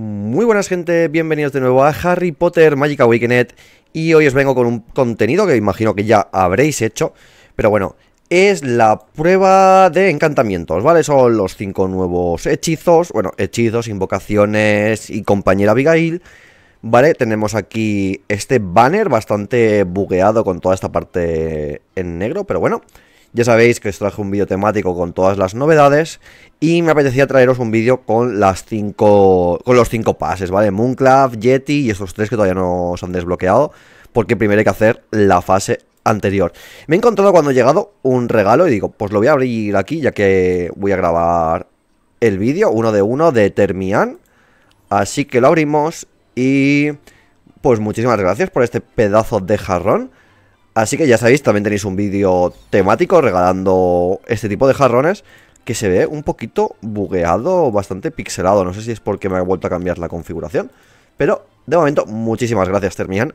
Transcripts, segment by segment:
Muy buenas gente, bienvenidos de nuevo a Harry Potter Magic Awakened y hoy os vengo con un contenido que imagino que ya habréis hecho, pero bueno, es la prueba de encantamientos, ¿vale? Son los cinco nuevos hechizos, bueno, hechizos, invocaciones y compañera Abigail, ¿vale? Tenemos aquí este banner bastante bugueado con toda esta parte en negro, pero bueno... Ya sabéis que os traje un vídeo temático con todas las novedades y me apetecía traeros un vídeo con las cinco, con los cinco pases, ¿vale? Moonclav, Yeti y estos tres que todavía no se han desbloqueado, porque primero hay que hacer la fase anterior. Me he encontrado cuando he llegado un regalo y digo, pues lo voy a abrir aquí ya que voy a grabar el vídeo, uno de uno de Termian. Así que lo abrimos y pues muchísimas gracias por este pedazo de jarrón. Así que ya sabéis, también tenéis un vídeo temático regalando este tipo de jarrones que se ve un poquito bugueado, bastante pixelado. No sé si es porque me ha vuelto a cambiar la configuración. Pero, de momento, muchísimas gracias, Termian.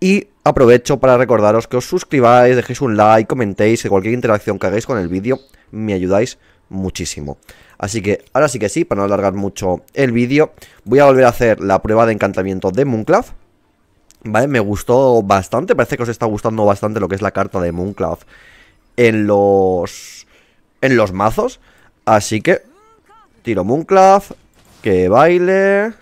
Y aprovecho para recordaros que os suscribáis, dejéis un like, comentéis, cualquier interacción que hagáis con el vídeo me ayudáis muchísimo. Así que ahora sí que sí, para no alargar mucho el vídeo, voy a volver a hacer la prueba de encantamiento de Moonclaw. ¿Vale? Me gustó bastante, parece que os está gustando bastante lo que es la carta de Moonclaw en los... en los mazos. Así que tiro Moonclaw, que baile...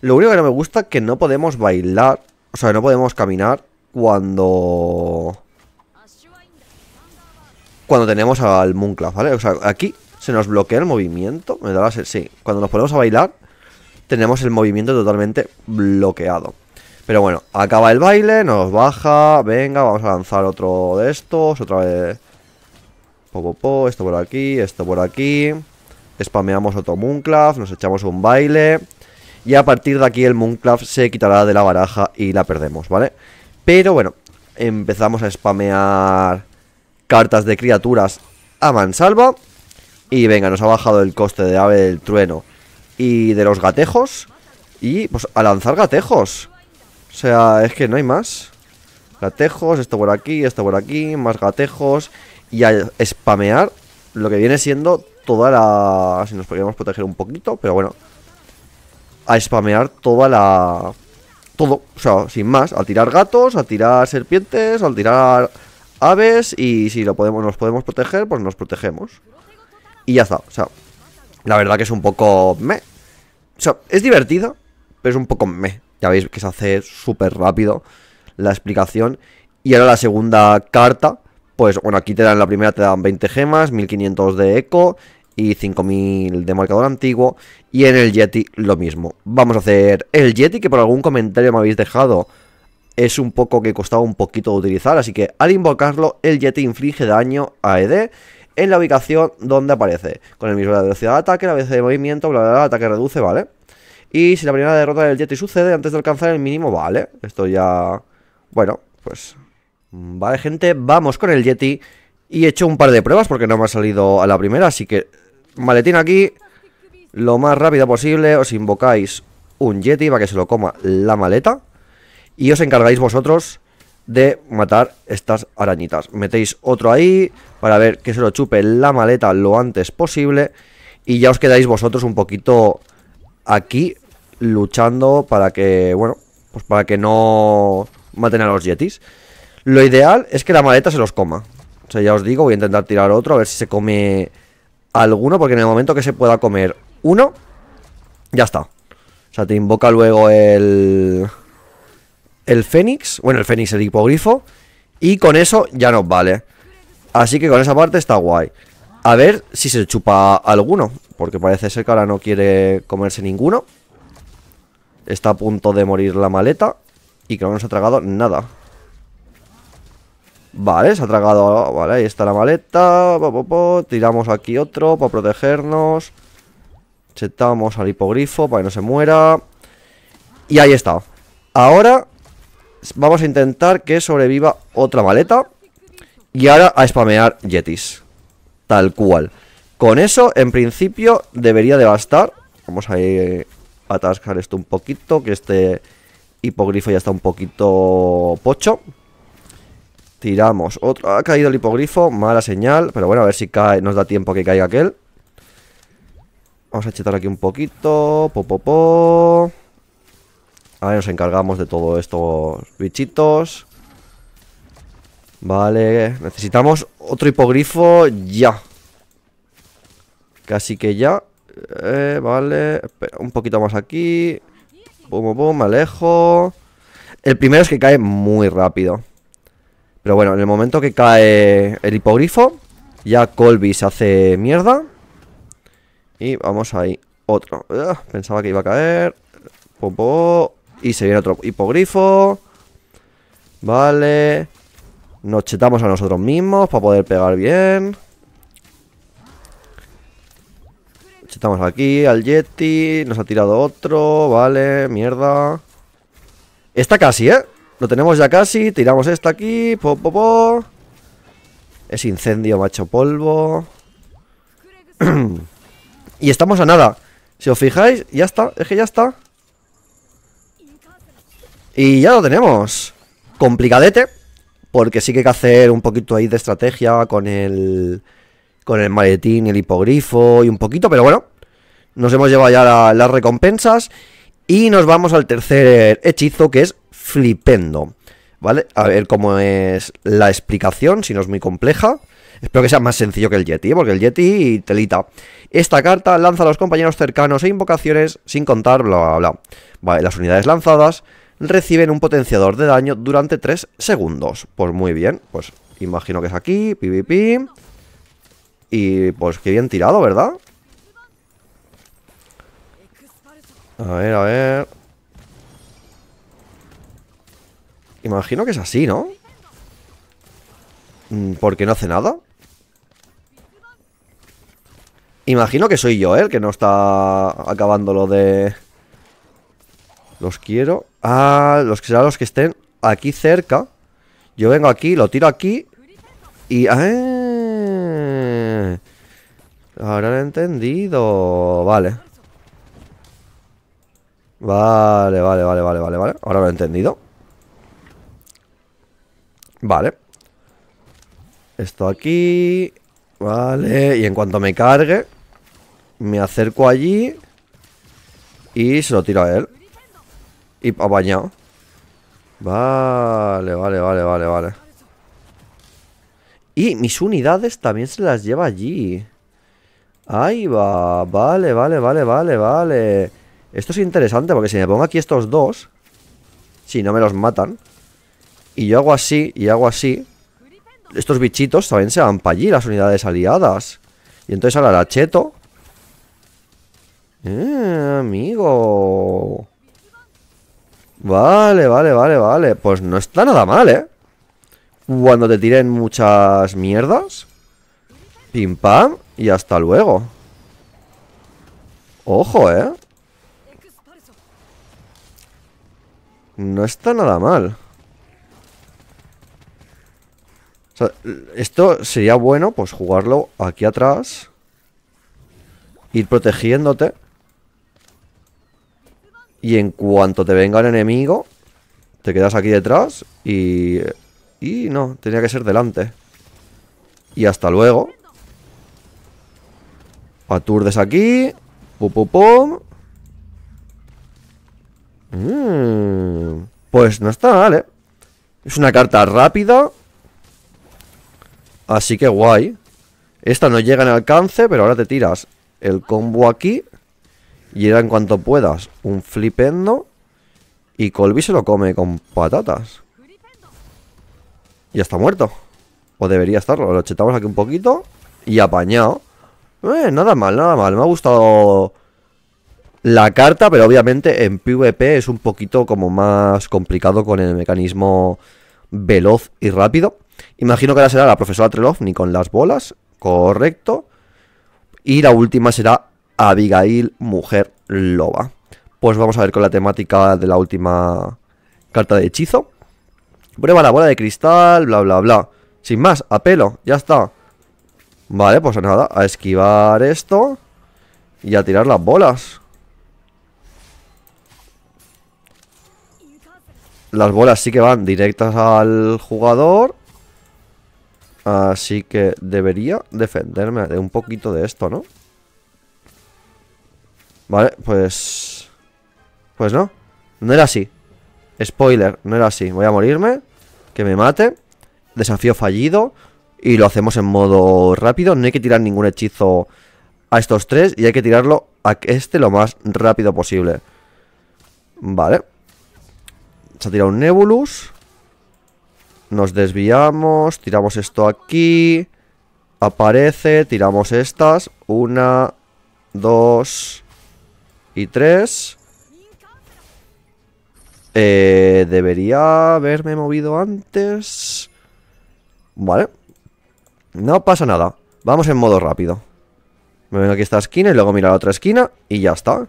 Lo único que no me gusta es que no podemos bailar, o sea, no podemos caminar cuando... Cuando tenemos al Moonclaw, ¿vale? O sea, aquí se nos bloquea el movimiento, me da la... Sí, cuando nos ponemos a bailar tenemos el movimiento totalmente bloqueado. Pero bueno, acaba el baile, nos baja Venga, vamos a lanzar otro de estos Otra vez poco, po, Esto por aquí, esto por aquí Spameamos otro Moonclaw, Nos echamos un baile Y a partir de aquí el Moonclaw se quitará de la baraja Y la perdemos, ¿vale? Pero bueno, empezamos a spamear Cartas de criaturas a mansalva Y venga, nos ha bajado el coste de ave del trueno Y de los gatejos Y pues a lanzar gatejos o sea, es que no hay más Gatejos, esto por aquí, esto por aquí Más gatejos Y a spamear lo que viene siendo toda la... Si nos podríamos proteger un poquito, pero bueno A spamear toda la... Todo, o sea, sin más A tirar gatos, a tirar serpientes A tirar aves Y si lo podemos, nos podemos proteger, pues nos protegemos Y ya está, o sea La verdad que es un poco... meh O sea, es divertido, pero es un poco meh ya veis que se hace súper rápido la explicación. Y ahora la segunda carta, pues bueno, aquí te dan la primera, te dan 20 gemas, 1500 de eco y 5000 de marcador antiguo. Y en el Yeti lo mismo. Vamos a hacer el Yeti que por algún comentario me habéis dejado es un poco que costaba un poquito de utilizar, así que al invocarlo el Yeti inflige daño a ED en la ubicación donde aparece, con el mismo la velocidad de ataque, la velocidad de movimiento, bla bla bla, ataque reduce, ¿vale? Y si la primera derrota del Yeti sucede antes de alcanzar el mínimo, vale. Esto ya... Bueno, pues... Mm, vale, gente, vamos con el Yeti. Y he hecho un par de pruebas porque no me ha salido a la primera, así que... Maletín aquí. Lo más rápido posible. Os invocáis un Yeti para que se lo coma la maleta. Y os encargáis vosotros de matar estas arañitas. Metéis otro ahí para ver que se lo chupe la maleta lo antes posible. Y ya os quedáis vosotros un poquito aquí luchando para que, bueno, pues para que no maten a los yetis. Lo ideal es que la maleta se los coma. O sea, ya os digo, voy a intentar tirar otro, a ver si se come alguno, porque en el momento que se pueda comer uno, ya está. O sea, te invoca luego el... El Fénix, bueno, el Fénix, el hipogrifo, y con eso ya nos vale. Así que con esa parte está guay. A ver si se chupa alguno. Porque parece ser que ahora no quiere comerse ninguno. Está a punto de morir la maleta. Y que no nos ha tragado nada. Vale, se ha tragado... Vale, ahí está la maleta. Tiramos aquí otro para protegernos. Chetamos al hipogrifo para que no se muera. Y ahí está. Ahora vamos a intentar que sobreviva otra maleta. Y ahora a spamear yetis. Tal cual. Con eso, en principio, debería de bastar. Vamos a a eh, atascar esto un poquito, que este hipogrifo ya está un poquito pocho. Tiramos. Otro. Ha caído el hipogrifo. Mala señal. Pero bueno, a ver si cae. Nos da tiempo que caiga aquel. Vamos a chetar aquí un poquito. Po, po, nos encargamos de todos estos bichitos. Vale. Necesitamos otro hipogrifo ya. Casi que ya, eh, vale, un poquito más aquí. Pum, pum, me alejo. El primero es que cae muy rápido. Pero bueno, en el momento que cae el hipogrifo, ya Colby se hace mierda. Y vamos ahí. Otro. pensaba que iba a caer. Pum, pum. Y se viene otro hipogrifo. Vale. Nos chetamos a nosotros mismos para poder pegar bien. Estamos aquí, al Yeti. Nos ha tirado otro. Vale, mierda. Está casi, ¿eh? Lo tenemos ya casi. Tiramos esta aquí. Po, po, po. Es incendio, macho polvo. y estamos a nada. Si os fijáis, ya está. Es que ya está. Y ya lo tenemos. Complicadete. Porque sí que hay que hacer un poquito ahí de estrategia con el con el maletín y el hipogrifo y un poquito, pero bueno, nos hemos llevado ya las recompensas y nos vamos al tercer hechizo que es flipendo. ¿Vale? A ver cómo es la explicación, si no es muy compleja. Espero que sea más sencillo que el Yeti, ¿eh? porque el Yeti telita. Esta carta lanza a los compañeros cercanos e invocaciones sin contar bla bla bla. Vale, las unidades lanzadas reciben un potenciador de daño durante 3 segundos. Pues muy bien, pues imagino que es aquí, pi y pues qué bien tirado, ¿verdad? A ver, a ver Imagino que es así, ¿no? Mm, ¿Por qué no hace nada? Imagino que soy yo, ¿eh? El que no está acabando lo de... Los quiero... Ah, los que serán los que estén aquí cerca Yo vengo aquí, lo tiro aquí Y... Ah, Ahora lo he entendido. Vale. Vale, vale, vale, vale, vale, vale. Ahora lo he entendido. Vale. Esto aquí. Vale. Y en cuanto me cargue, me acerco allí. Y se lo tiro a él. Y bañado Vale, vale, vale, vale, vale. Y mis unidades también se las lleva allí. Ahí va. Vale, vale, vale, vale, vale. Esto es interesante porque si me pongo aquí estos dos... Si no me los matan. Y yo hago así y hago así. Estos bichitos también se van para allí, las unidades aliadas. Y entonces ahora la cheto. Eh, amigo. Vale, vale, vale, vale. Pues no está nada mal, ¿eh? cuando te tiren muchas mierdas. Pim pam y hasta luego. Ojo, ¿eh? No está nada mal. O esto sería bueno, pues jugarlo aquí atrás. Ir protegiéndote. Y en cuanto te venga el enemigo, te quedas aquí detrás y y no, tenía que ser delante Y hasta luego Aturdes aquí Pum mm, Pues no está vale. ¿eh? Es una carta rápida Así que guay Esta no llega en alcance Pero ahora te tiras el combo aquí Y era en cuanto puedas Un flipendo Y Colby se lo come con patatas ya está muerto. O debería estarlo. Lo chetamos aquí un poquito y apañado. Eh, nada mal, nada mal. Me ha gustado la carta, pero obviamente en PvP es un poquito como más complicado con el mecanismo veloz y rápido. Imagino que ahora será la profesora ni con las bolas, correcto. Y la última será Abigail, mujer loba. Pues vamos a ver con la temática de la última carta de hechizo. Prueba la bola de cristal, bla, bla, bla. Sin más, a pelo, ya está. Vale, pues nada, a esquivar esto y a tirar las bolas. Las bolas sí que van directas al jugador. Así que debería defenderme de un poquito de esto, ¿no? Vale, pues... Pues no, no era así Spoiler, no era así. Voy a morirme. Que me mate. Desafío fallido. Y lo hacemos en modo rápido. No hay que tirar ningún hechizo a estos tres. Y hay que tirarlo a este lo más rápido posible. Vale. Se ha tirado un Nebulus. Nos desviamos. Tiramos esto aquí. Aparece. Tiramos estas. Una, dos y tres. Eh, debería haberme movido antes. Vale. No pasa nada. Vamos en modo rápido. Me vengo aquí a esta esquina y luego mira la otra esquina y ya está.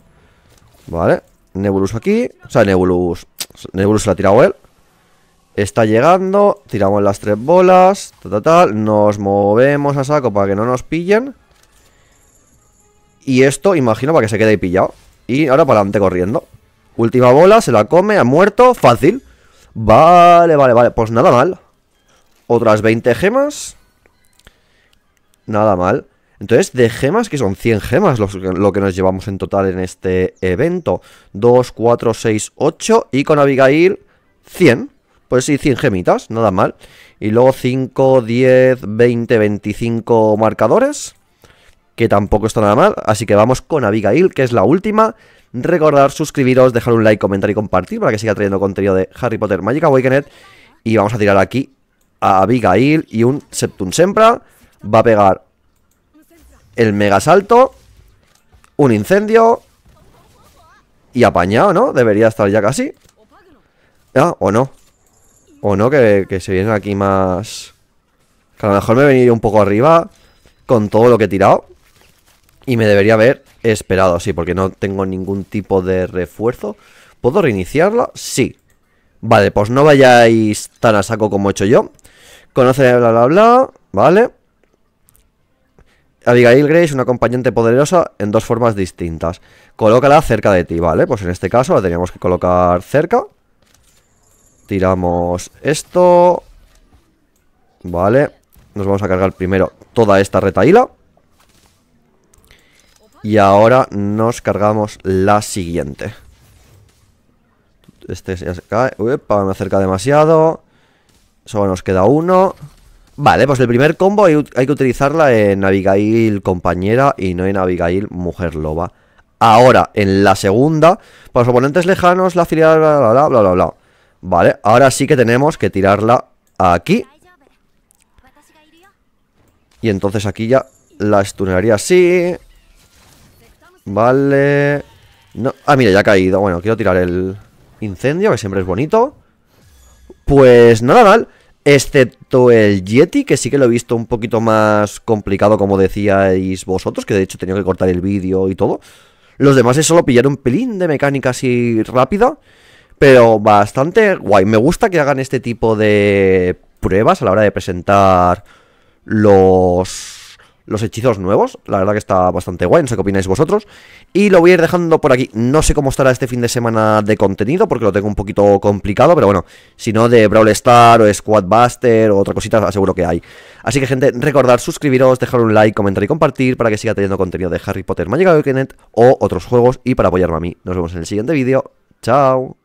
Vale. Nebulus aquí. O sea, Nebulus. Nebulus la ha tirado él. Está llegando. Tiramos las tres bolas. Nos movemos a saco para que no nos pillen. Y esto, imagino, para que se quede ahí pillado. Y ahora para adelante corriendo. Última bola, se la come, ha muerto, fácil Vale, vale, vale, pues nada mal Otras 20 gemas Nada mal Entonces, de gemas, que son 100 gemas Lo que nos llevamos en total en este evento 2, 4, 6, 8 Y con Abigail, 100 Pues sí, 100 gemitas, nada mal Y luego 5, 10, 20, 25 marcadores que tampoco está nada mal. Así que vamos con Abigail, que es la última. Recordar, suscribiros, dejar un like, comentar y compartir para que siga trayendo contenido de Harry Potter Magic Awakened. Y vamos a tirar aquí a Abigail y un Septum Sempra. Va a pegar el mega salto, un incendio y apañado, ¿no? Debería estar ya casi. Ah, o no. O no, que, que se vienen aquí más... Que a lo mejor me he venido un poco arriba con todo lo que he tirado. Y me debería haber esperado, sí, porque no tengo ningún tipo de refuerzo. ¿Puedo reiniciarla? Sí. Vale, pues no vayáis tan a saco como he hecho yo. Conoce bla bla bla, ¿vale? Abigail Grace, una acompañante poderosa en dos formas distintas. Colócala cerca de ti, ¿vale? Pues en este caso la teníamos que colocar cerca. Tiramos esto. Vale. Nos vamos a cargar primero toda esta retaíla. Y ahora nos cargamos la siguiente. Este ya se cae. me acerca demasiado. Solo nos queda uno. Vale, pues el primer combo hay, que utilizarla en Abigail compañera y no en Abigail mujer loba. Ahora, en la segunda, para los oponentes lejanos, la filial, bla, bla, bla, Vale, ahora sí que tenemos que tirarla aquí. Y entonces aquí ya la estunaría así. Vale. No. Ah, mira, ya ha caído. Bueno, quiero tirar el incendio, que siempre es bonito. Pues nada mal. Excepto el Yeti, que sí que lo he visto un poquito más complicado, como decíais vosotros, que de hecho tenido que cortar el vídeo y todo. Los demás es solo pillar un pelín de mecánica así rápida, pero bastante guay. Me gusta que hagan este tipo de pruebas a la hora de presentar los los hechizos nuevos. La verdad que está bastante guay, no sé qué opináis vosotros. Y lo voy a ir dejando por aquí. No sé cómo estará este fin de semana de contenido, porque lo tengo un poquito complicado, pero bueno, si no de Brawl Star o Squad Buster o otra cosita, seguro que hay. Así que gente, recordad suscribiros, dejar un like, comentar y compartir para que siga teniendo contenido de Harry Potter Magic o otros juegos y para apoyarme a mí. Nos vemos en el siguiente vídeo. Chao.